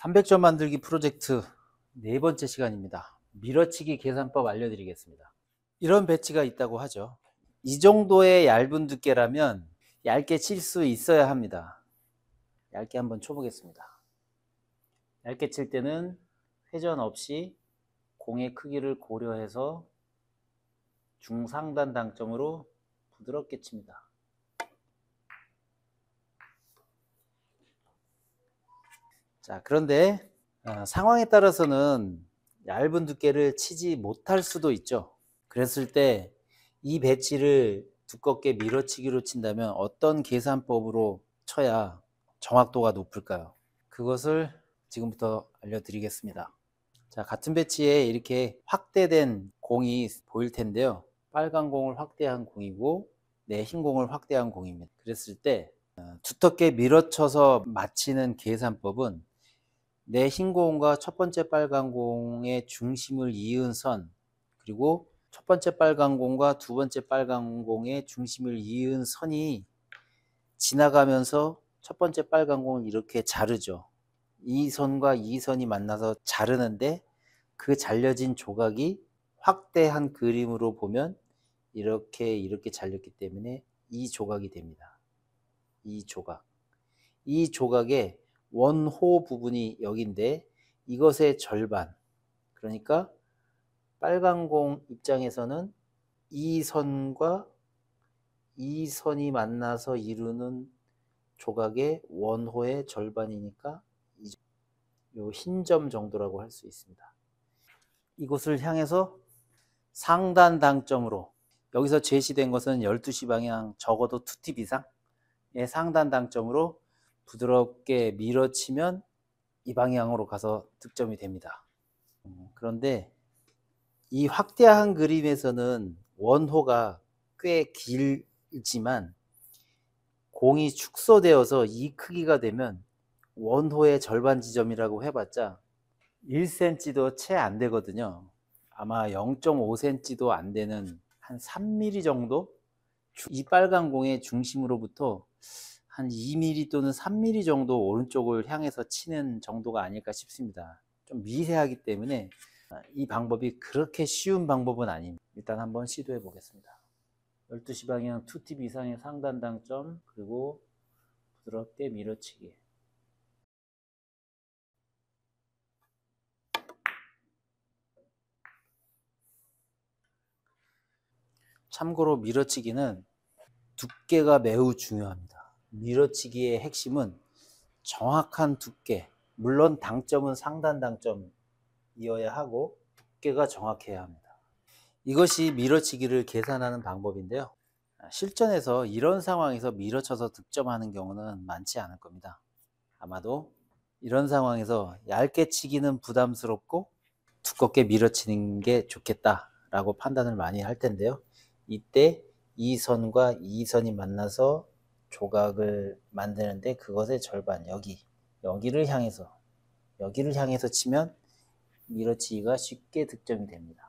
300점 만들기 프로젝트 네 번째 시간입니다. 밀어치기 계산법 알려드리겠습니다. 이런 배치가 있다고 하죠. 이 정도의 얇은 두께라면 얇게 칠 수 있어야 합니다. 얇게 한번 쳐보겠습니다. 얇게 칠 때는 회전 없이 공의 크기를 고려해서 중상단 당점으로 부드럽게 칩니다. 자, 그런데 아, 상황에 따라서는 얇은 두께를 치지 못할 수도 있죠. 그랬을 때 이 배치를 두껍게 밀어치기로 친다면 어떤 계산법으로 쳐야 정확도가 높을까요? 그것을 지금부터 알려드리겠습니다. 자, 같은 배치에 이렇게 확대된 공이 보일 텐데요. 빨간 공을 확대한 공이고 내흰 네, 공을 확대한 공입니다. 그랬을 때 아, 두텁게 밀어쳐서 맞히는 계산법은 내 흰공과 첫 번째 빨간 공의 중심을 이은 선 그리고 첫 번째 빨간 공과 두 번째 빨간 공의 중심을 이은 선이 지나가면서 첫 번째 빨간 공을 이렇게 자르죠. 이 선과 이 선이 만나서 자르는데 그 잘려진 조각이 확대한 그림으로 보면 이렇게 이렇게 잘렸기 때문에 이 조각이 됩니다. 이 조각. 이 조각에 원호 부분이 여기인데 이것의 절반 그러니까 빨간 공 입장에서는 이 선과 이 선이 만나서 이루는 조각의 원호의 절반이니까 이 흰 점 정도라고 할 수 있습니다. 이곳을 향해서 상단 당점으로 여기서 제시된 것은 12시 방향 적어도 2팁 이상의 상단 당점으로 부드럽게 밀어치면 이 방향으로 가서 득점이 됩니다. 음, 그런데 이 확대한 그림에서는 원호가 꽤 길지만 공이 축소되어서 이 크기가 되면 원호의 절반 지점이라고 해봤자 1cm도 채 안 되거든요. 아마 0.5cm도 안 되는 한 3mm 정도 이 빨간 공의 중심으로부터 한 2mm 또는 3mm 정도 오른쪽을 향해서 치는 정도가 아닐까 싶습니다. 좀 미세하기 때문에 이 방법이 그렇게 쉬운 방법은 아닙니다. 일단 한번 시도해 보겠습니다. 12시 방향 2팁 이상의 상단 당점 그리고 부드럽게 밀어치기 참고로 밀어치기는 두께가 매우 중요합니다. 밀어치기의 핵심은 정확한 두께, 물론 당점은 상단 당점이어야 하고 두께가 정확해야 합니다. 이것이 밀어치기를 계산하는 방법인데요. 실전에서 이런 상황에서 밀어쳐서 득점하는 경우는 많지 않을 겁니다. 아마도 이런 상황에서 얇게 치기는 부담스럽고 두껍게 밀어치는 게 좋겠다라고 판단을 많이 할 텐데요. 이때 이 선과 이 선이 만나서 조각을 만드는데 그것의 절반 여기 여기를 향해서 여기를 향해서 치면 밀어치기가 쉽게 득점이 됩니다.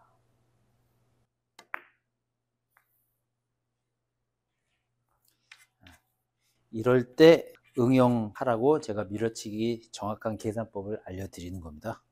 이럴 때 응용하라고 제가 밀어치기 정확한 계산법을 알려드리는 겁니다.